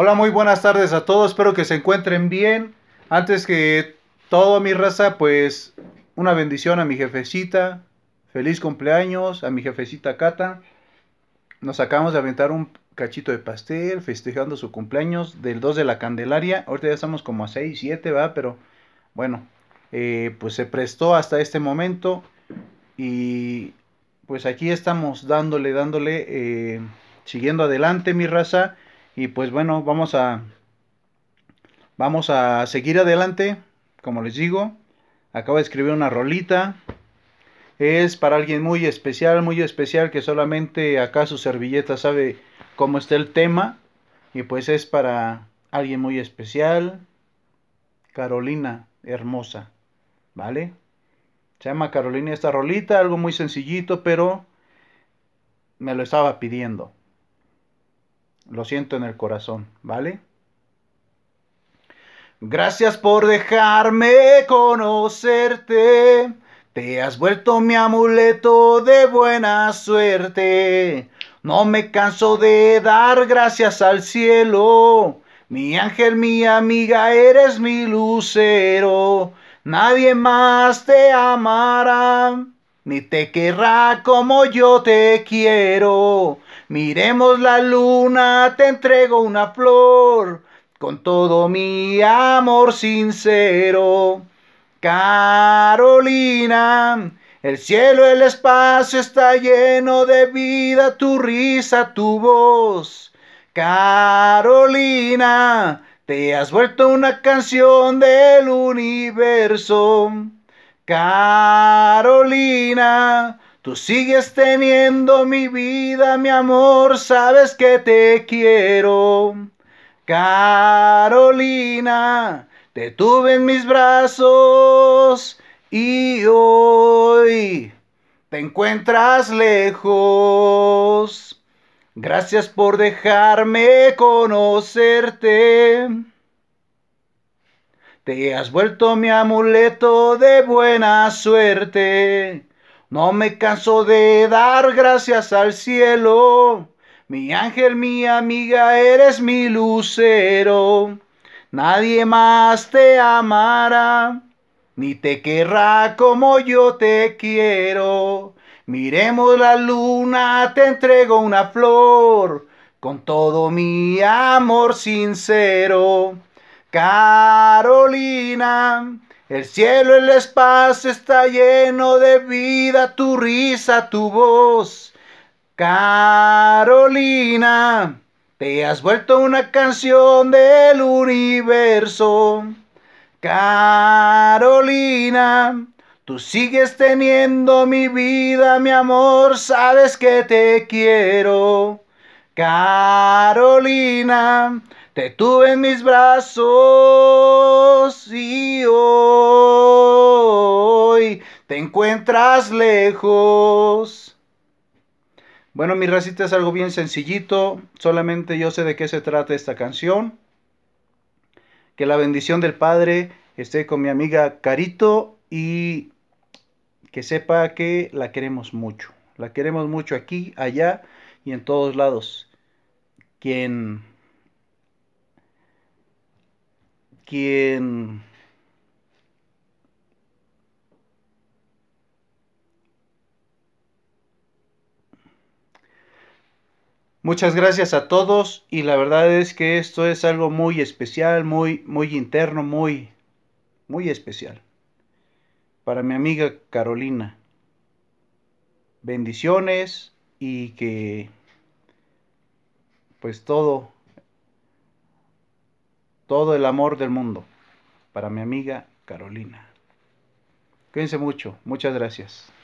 Hola, muy buenas tardes a todos, espero que se encuentren bien. Antes que todo, mi raza, pues una bendición a mi jefecita. Feliz cumpleaños a mi jefecita Cata. Nos acabamos de aventar un cachito de pastel festejando su cumpleaños del 2 de la Candelaria. Ahorita ya estamos como a 6, 7, va, pero bueno, eh, pues se prestó hasta este momento y pues aquí estamos dándole, dándole, eh, siguiendo adelante mi raza. Y pues bueno, vamos a vamos a seguir adelante, como les digo. Acabo de escribir una rolita. Es para alguien muy especial, muy especial que solamente acá su servilleta sabe cómo está el tema y pues es para alguien muy especial, Carolina hermosa, ¿vale? Se llama Carolina esta rolita, algo muy sencillito, pero me lo estaba pidiendo. Lo siento en el corazón, ¿vale? Gracias por dejarme conocerte. Te has vuelto mi amuleto de buena suerte. No me canso de dar gracias al cielo. Mi ángel, mi amiga, eres mi lucero. Nadie más te amará, ni te querrá como yo te quiero. Miremos la luna, te entrego una flor, con todo mi amor sincero. Carolina, el cielo, el espacio está lleno de vida, tu risa, tu voz. Carolina, te has vuelto una canción del universo. Carolina, Tú sigues teniendo mi vida, mi amor, sabes que te quiero. Carolina, te tuve en mis brazos y hoy te encuentras lejos. Gracias por dejarme conocerte. Te has vuelto mi amuleto de buena suerte no me canso de dar gracias al cielo. Mi ángel, mi amiga, eres mi lucero. Nadie más te amará, ni te querrá como yo te quiero. Miremos la luna, te entrego una flor, con todo mi amor sincero. Carolina. El cielo, el espacio está lleno de vida, tu risa, tu voz. Carolina, te has vuelto una canción del universo. Carolina, tú sigues teniendo mi vida, mi amor, sabes que te quiero. Carolina, te tuve en mis brazos y te encuentras lejos. Bueno, mi racita es algo bien sencillito, solamente yo sé de qué se trata esta canción. Que la bendición del Padre esté con mi amiga Carito y que sepa que la queremos mucho. La queremos mucho aquí, allá y en todos lados. Quien quien Muchas gracias a todos y la verdad es que esto es algo muy especial, muy muy interno, muy muy especial. Para mi amiga Carolina. Bendiciones y que pues todo todo el amor del mundo para mi amiga Carolina. Cuídense mucho, muchas gracias.